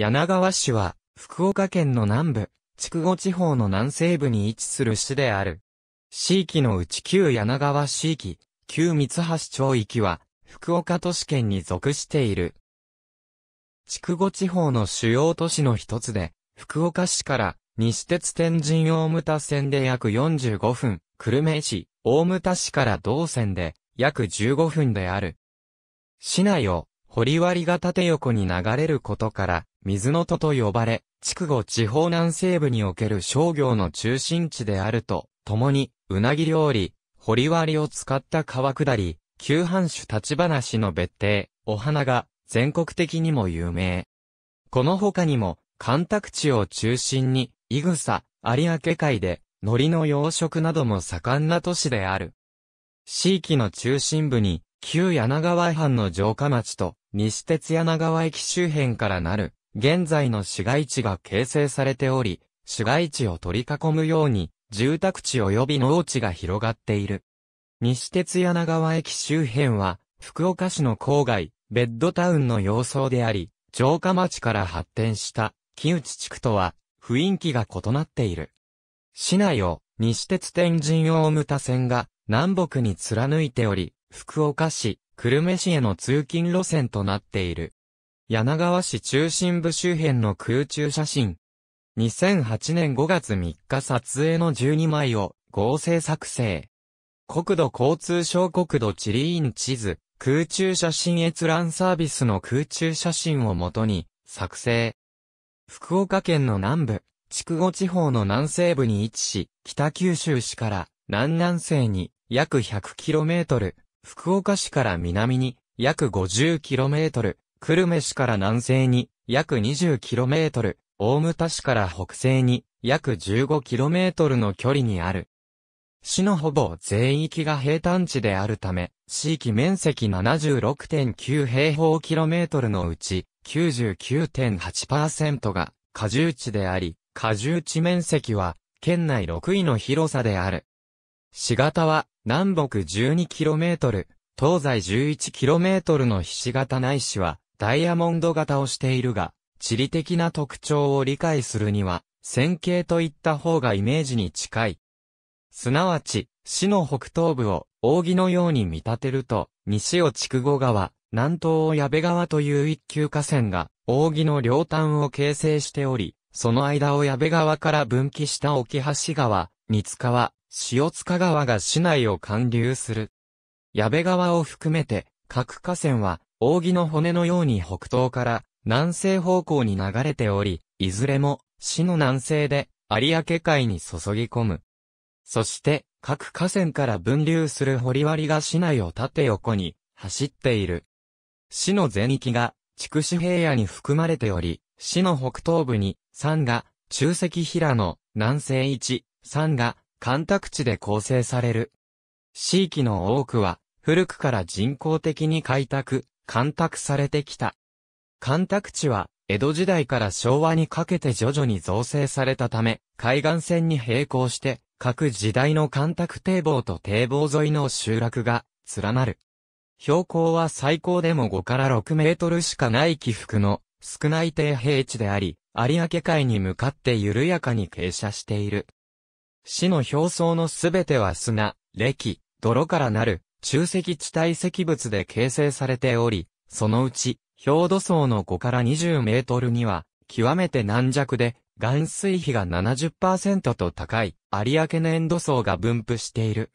柳川市は、福岡県の南部、筑後地方の南西部に位置する市である。市域のうち旧柳川市域、旧三橋町域は、福岡都市圏に属している。筑後地方の主要都市の一つで、福岡市から西鉄天神大牟田線で約45分、久留米市、大牟田市から同線で約15分である。市内を掘割が縦横に流れることから、水の戸と呼ばれ、筑後地方南西部における商業の中心地であると、共に、うなぎ料理、掘り割りを使った川下り、旧藩主立花市の別邸、お花が、全国的にも有名。この他にも、干拓地を中心に、イグサ、有明海で、海苔の養殖なども盛んな都市である。地域の中心部に、旧柳川藩の城下町と、西鉄柳川駅周辺からなる、現在の市街地が形成されており、市街地を取り囲むように、住宅地及び農地が広がっている。西鉄柳川駅周辺は、福岡市の郊外、ベッドタウンの様相であり、城下町から発展した、木内地区とは、雰囲気が異なっている。市内を、西鉄天神大牟田線が、南北に貫いており、福岡市、久留米市への通勤路線となっている。柳川市中心部周辺の空中写真。2008年5月3日撮影の12枚を合成作成。国土交通省国土地理院地図、空中写真閲覧サービスの空中写真をもとに作成。福岡県の南部、筑後地方の南西部に位置し、北九州市から南南西に約 100km、福岡市から南に約 50km、久留米市から南西に約 20km、大牟田市から北西に約 15km の距離にある。市のほぼ全域が平坦地であるため、地域面積76.9平方キロメートルのうち99.8%が果重地であり、果重地面積は県内6位の広さである。市型は南北 12km、東西 11km のひし形内市はダイヤモンド型をしているが、地理的な特徴を理解するには、線形といった方がイメージに近い。すなわち、市の北東部を扇のように見立てると、西を筑後川、南東を矢部川という一級河川が、扇の両端を形成しており、その間を矢部川から分岐した沖橋川、三塚川、塩塚川が市内を貫流する。矢部川を含めて、各河川は、扇の骨のように北東から南西方向に流れており、いずれも市の南西で有明海に注ぎ込む。そして、各河川から分流する堀割が市内を縦横に走っている。市の全域が筑紫平野に含まれており、市の北東部に山が中石平野、南西一、山が干拓地で構成される。地域の多くは古くから人工的に開拓、干拓されてきた。干拓地は、江戸時代から昭和にかけて徐々に造成されたため、海岸線に並行して、各時代の干拓堤防と堤防沿いの集落が、連なる。標高は最高でも5から6メートルしかない起伏の少ない低平地であり、有明海に向かって緩やかに傾斜している。市の表層のすべては砂、礫、泥からなる中石地帯石物で形成されており、そのうち、表土層の5から20メートルには、極めて軟弱で、岩水比が70%と高い、有明粘土層が分布している。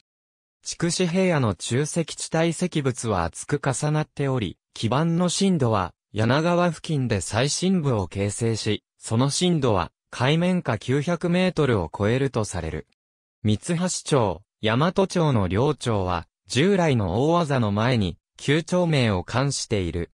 筑紫平野の中石地帯石物は厚く重なっており、基盤の深度は、柳川付近で最深部を形成し、その深度は、海面下900メートルを超えるとされる。三橋町、大和町の両町は、従来の大技の前に、旧町名を冠している。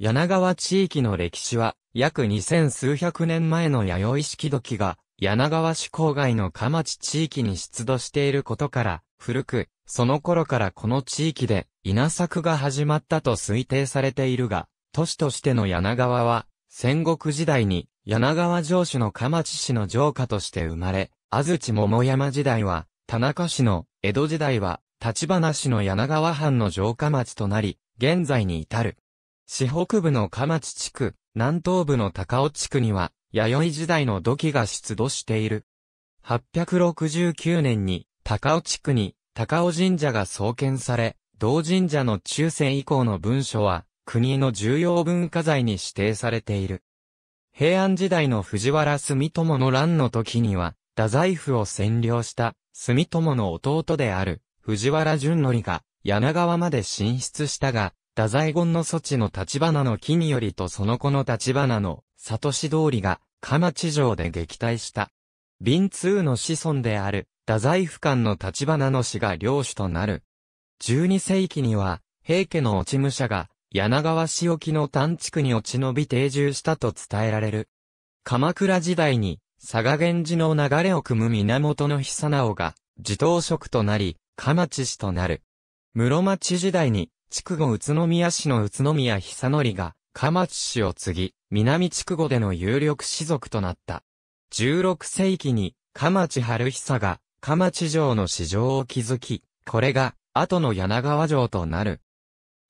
柳川地域の歴史は、約二千数百年前の弥生式時が、柳川市郊外の河町地域に出土していることから、古く、その頃からこの地域で稲作が始まったと推定されているが、都市としての柳川は、戦国時代に柳川城主の河町市の城下として生まれ、安土桃山時代は、田中市の江戸時代は立花市の柳川藩の城下町となり、現在に至る。市北部の下町地区、南東部の高尾地区には、弥生時代の土器が出土している。869年に、高尾地区に、高尾神社が創建され、同神社の中世以降の文書は、国の重要文化財に指定されている。平安時代の藤原住友の乱の時には、太宰府を占領した、住友の弟である、藤原淳則が柳川まで進出したが、太宰言の措置の立花の木によりとその子の立花の里市通りが、鎌地上で撃退した。瓶通の子孫である、太宰府間の立花の死が領主となる。12世紀には、平家の落ち武者が、柳川市沖の丹地区に落ち延び定住したと伝えられる。鎌倉時代に、佐賀源氏の流れを組む源久直が、自頭職となり、ま地市となる。室町時代に、筑後宇都宮市の宇都宮久則が、ま地市を継ぎ、南筑後での有力士族となった。16世紀に、ま地春久が、ま地城の市場を築き、これが、後の柳川城となる。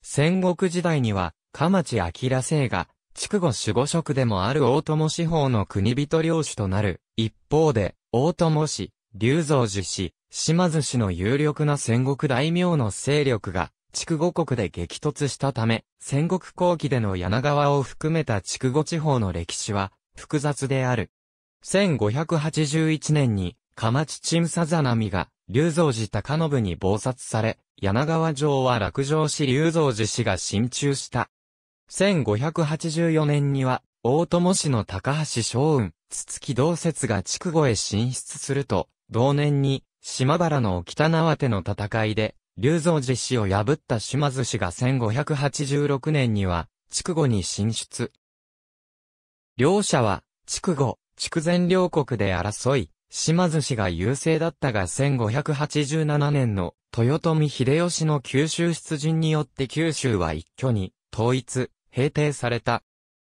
戦国時代には、ま地明姓が、筑後守護職でもある大友司法の国人領主となる。一方で、大友氏、龍造寺氏、島津氏の有力な戦国大名の勢力が、筑後国で激突したため、戦国後期での柳川を含めた筑後地方の歴史は、複雑である。1581年に、鎌地鎮さざ波が、龍造寺高信に暴殺され、柳川城は落城し龍造寺氏が進駐した。1584年には、大友氏の高橋昌雲、筒木道節が筑後へ進出すると、同年に、島原の北縄手の戦いで、龍造寺氏を破った島津氏が1586年には、筑後に進出。両者は、筑後、筑前両国で争い、島津氏が優勢だったが1587年の豊臣秀吉の九州出陣によって九州は一挙に統一、平定された。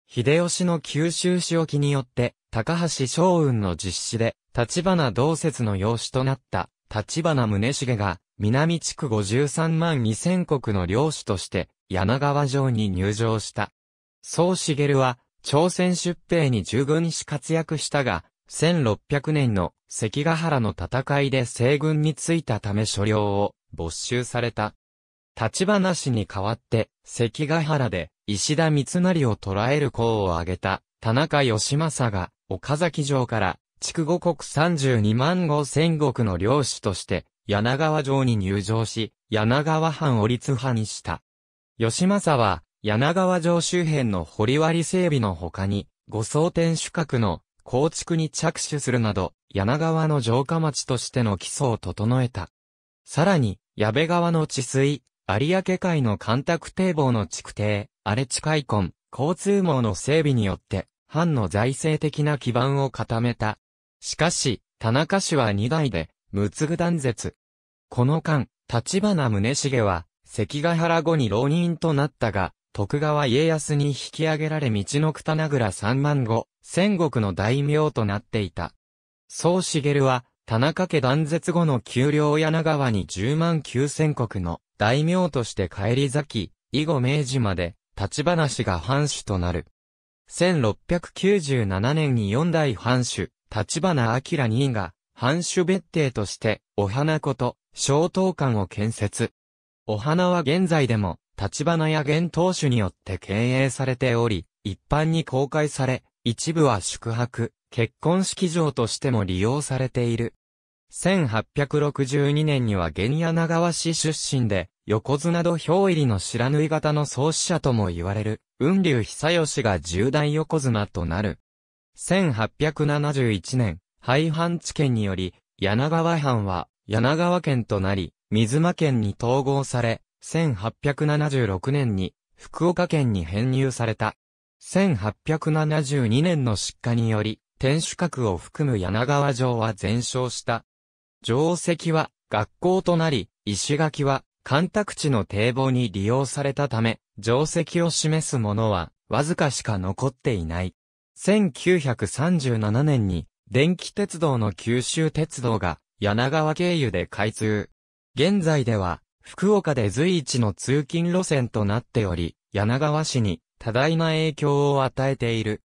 秀吉の九州仕置きによって高橋昌雲の実施で、立花同説の養子となった、立花宗茂が、南地区53万2000国の領主として、柳川城に入城した。宗茂は、朝鮮出兵に従軍し活躍したが、1600年の関ヶ原の戦いで西軍についたため所領を没収された。立花氏に代わって関ヶ原で石田三成を捕らえる功を挙げた田中義政が、岡崎城から、筑後国32万5千石の領主として、柳川城に入城し、柳川藩を立派にした。義政は、柳川城周辺の掘割整備の他に、五層天守閣の構築に着手するなど、柳川の城下町としての基礎を整えた。さらに、矢部川の治水、有明海の干拓堤防の築堤、荒地開墾、交通網の整備によって、藩の財政的な基盤を固めた。しかし、田中氏は二代で、つぐ断絶。この間、立花宗茂は、関ヶ原後に浪人となったが、徳川家康に引き上げられ道のくたなら三万五、戦国の大名となっていた。宗茂は、田中家断絶後の丘陵柳川に10万9千国の大名として帰り咲き、以後明治まで、立花氏が藩主となる。1697年に四代藩主、立花明二位が、藩主別邸として、お花こと、小刀館を建設。お花は現在でも、立花や現当主によって経営されており、一般に公開され、一部は宿泊、結婚式場としても利用されている。1862年には玄屋長和市出身で、横綱土俵入りの白縫い型の創始者とも言われる、雲龍久義が重大横綱となる。1871年、廃藩置県により、柳川藩は、柳川県となり、水間県に統合され、1876年に、福岡県に編入された。1872年の出荷により、天守閣を含む柳川城は全焼した。城石は、学校となり、石垣は、干拓地の堤防に利用されたため、定石を示すものは、わずかしか残っていない。1937年に、電気鉄道の九州鉄道が、柳川経由で開通。現在では、福岡で随一の通勤路線となっており、柳川市に多大な影響を与えている。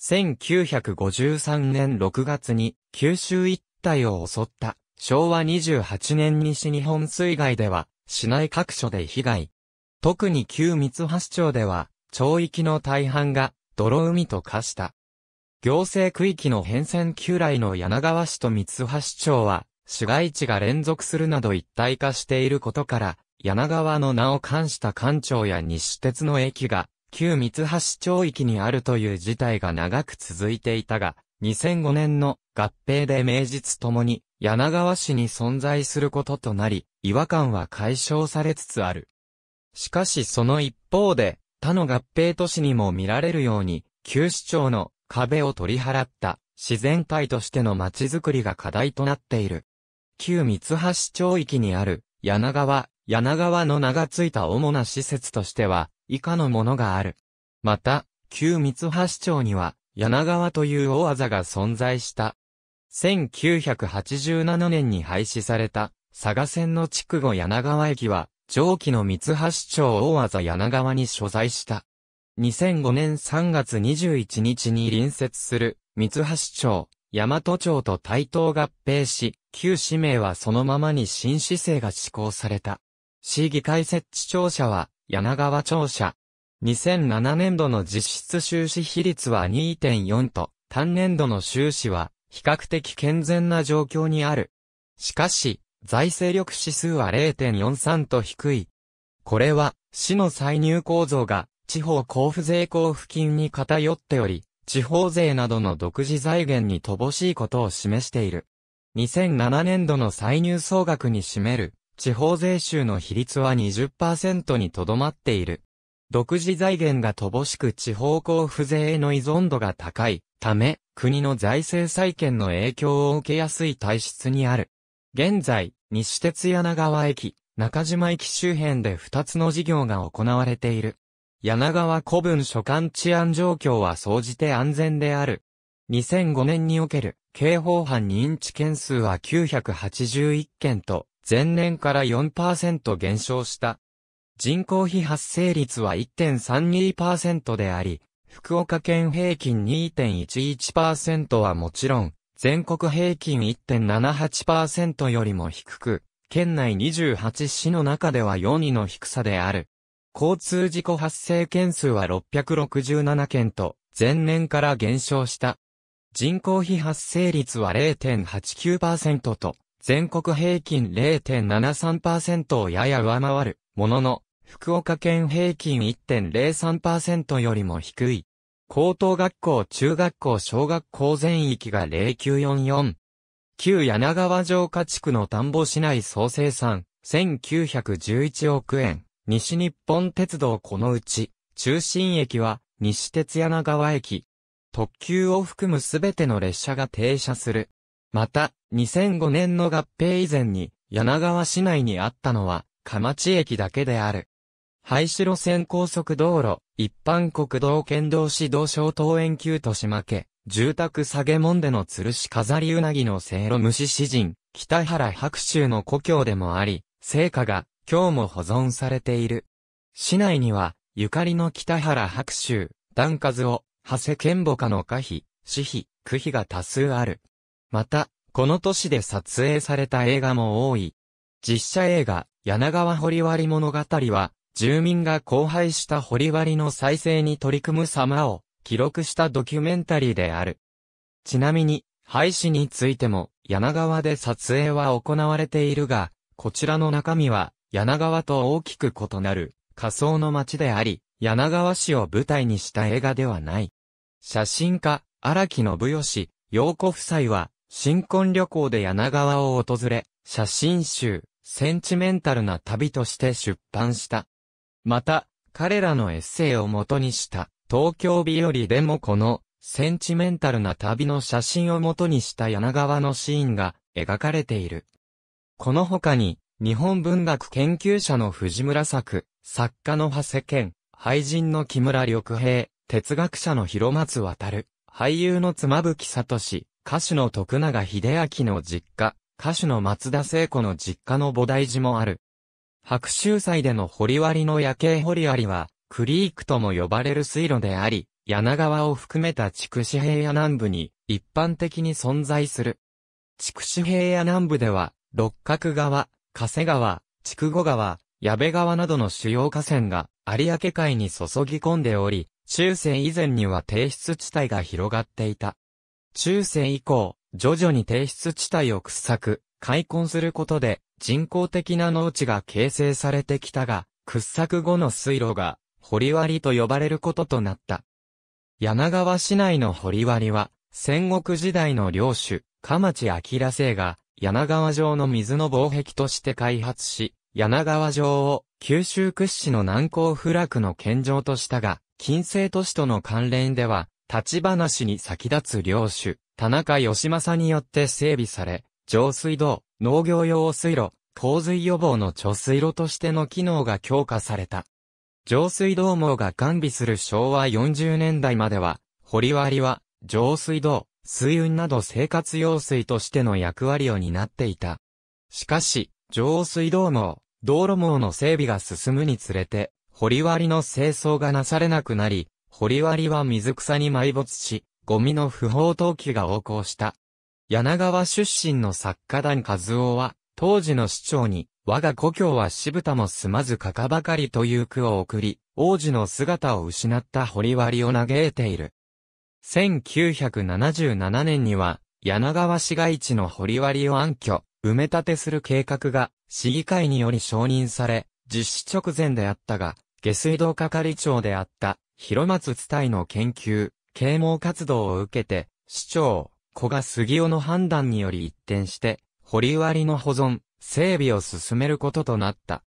1953年6月に九州一帯を襲った昭和28年西日本水害では市内各所で被害。特に旧三橋町では、町域の大半が泥海と化した。行政区域の変遷旧来の柳川市と三橋町は、市街地が連続するなど一体化していることから、柳川の名を冠した官庁や西鉄の駅が、旧三橋町域にあるという事態が長く続いていたが、2005年の合併で名実ともに柳川市に存在することとなり、違和感は解消されつつある。しかしその一方で、他の合併都市にも見られるように、旧市町の壁を取り払った自然体としての街づくりが課題となっている。旧三橋町域にある柳川、柳川の名がついた主な施設としては、以下のものがある。また、旧三橋町には、柳川という大技が存在した。1987年に廃止された、佐賀線の筑後柳川駅は、上記の三橋町大技柳川に所在した。2005年3月21日に隣接する、三橋町、大和町と対等合併し、旧市名はそのままに新市政が施行された。市議会設置庁舎は、柳川庁舎。2007年度の実質収支比率は2.4と、単年度の収支は比較的健全な状況にある。しかし、財政力指数は0.43と低い。これは、市の歳入構造が、地方交付税交付金に偏っており、地方税などの独自財源に乏しいことを示している。2007年度の歳入総額に占める地方税収の比率は20%にとどまっている。独自財源が乏しく地方交付税への依存度が高いため、国の財政再建の影響を受けやすい体質にある。現在、西鉄柳川駅、中島駅周辺で2つの事業が行われている。柳川古文所管治安状況は総じて安全である。2005年における刑法犯認知件数は981件と、前年から4%減少した。人口比発生率は1.32%であり、福岡県平均2.11%はもちろん、全国平均1.78%よりも低く、県内28市の中では4位の低さである。交通事故発生件数は667件と、前年から減少した。人口比発生率は0.89%と、全国平均0.73%をやや上回る。ものの、福岡県平均1.03%よりも低い。高等学校、中学校、小学校全域が0944。旧柳川城下地区の田んぼ市内総生産、1911億円。西日本鉄道このうち、中心駅は、西鉄柳川駅。特急を含むすべての列車が停車する。また、2005年の合併以前に、柳川市内にあったのは、釜地駅だけである。廃止路線高速道路、一般国道県道市道小東園旧豊島家、住宅下げ門での吊るし飾りうなぎのせいろ虫詩人、北原白州の故郷でもあり、聖火が今日も保存されている。市内には、ゆかりの北原白州、段数を、長谷健母家の歌碑、詩碑、区碑が多数ある。また、この都市で撮影された映画も多い。実写映画、柳川掘割物語は、住民が荒廃した掘割の再生に取り組む様を記録したドキュメンタリーである。ちなみに、廃止についても、柳川で撮影は行われているが、こちらの中身は、柳川と大きく異なる、仮想の街であり、柳川市を舞台にした映画ではない。写真家、荒木信義、陽子夫妻は、新婚旅行で柳川を訪れ、写真集、センチメンタルな旅として出版した。また、彼らのエッセイを元にした東京日和でもこのセンチメンタルな旅の写真を元にした柳川のシーンが描かれている。この他に、日本文学研究者の藤村作、作家の長谷健、俳人の木村緑平、哲学者の広松渡る、俳優の妻夫木聡、歌手の徳永秀明の実家、歌手の松田聖子の実家の菩提寺もある。白州祭での掘割の夜景掘割は、クリークとも呼ばれる水路であり、柳川を含めた筑紫平野南部に一般的に存在する。筑紫平野南部では、六角川、加瀬川、筑後川、矢部川などの主要河川が有明海に注ぎ込んでおり、中世以前には低出地帯が広がっていた。中世以降、徐々に低湿地帯を掘削、開墾することで人工的な農地が形成されてきたが、掘削後の水路が掘割と呼ばれることとなった。柳川市内の掘割は、戦国時代の領主、河地明生が、柳川城の水の防壁として開発し、柳川城を九州屈指の南攻不落の県城としたが、近世都市との関連では、立ち話に先立つ領主、田中義正によって整備され、上水道、農業用水路、洪水予防の貯水路としての機能が強化された。上水道網が完備する昭和40年代までは、掘割は、上水道、水運など生活用水としての役割を担っていた。しかし、上水道網、道路網の整備が進むにつれて、掘割の清掃がなされなくなり、掘割は水草に埋没し、ゴミの不法投棄が横行した。柳川出身の作家団和夫は、当時の市長に、我が故郷は渋田も住まずかかばかりという句を送り、王子の姿を失った堀割を嘆いている。1977年には、柳川市街地の堀割を暗居、埋め立てする計画が、市議会により承認され、実施直前であったが、下水道係長であった、広松伝いの研究、啓蒙活動を受けて、市長、古賀杉雄の判断により一転して、堀割の保存、整備を進めることとなった。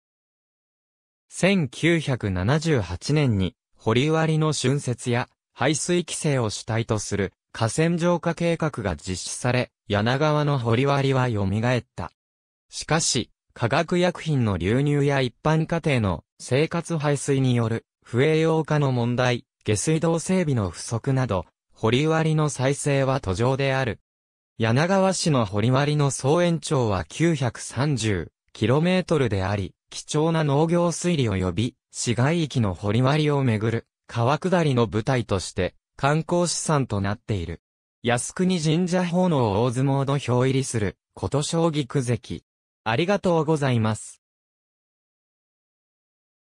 1978年に、堀割の春節や排水規制を主体とする河川浄化計画が実施され、柳川の堀割は蘇った。しかし、化学薬品の流入や一般家庭の生活排水による不栄養化の問題、下水道整備の不足など、堀割の再生は途上である。柳川市の堀割の総延長は 930km であり、貴重な農業水利及び、市街域の堀割をめぐる、川下りの舞台として、観光資産となっている。靖国神社奉納大相撲土俵入りする、琴将棋区関。ありがとうございます。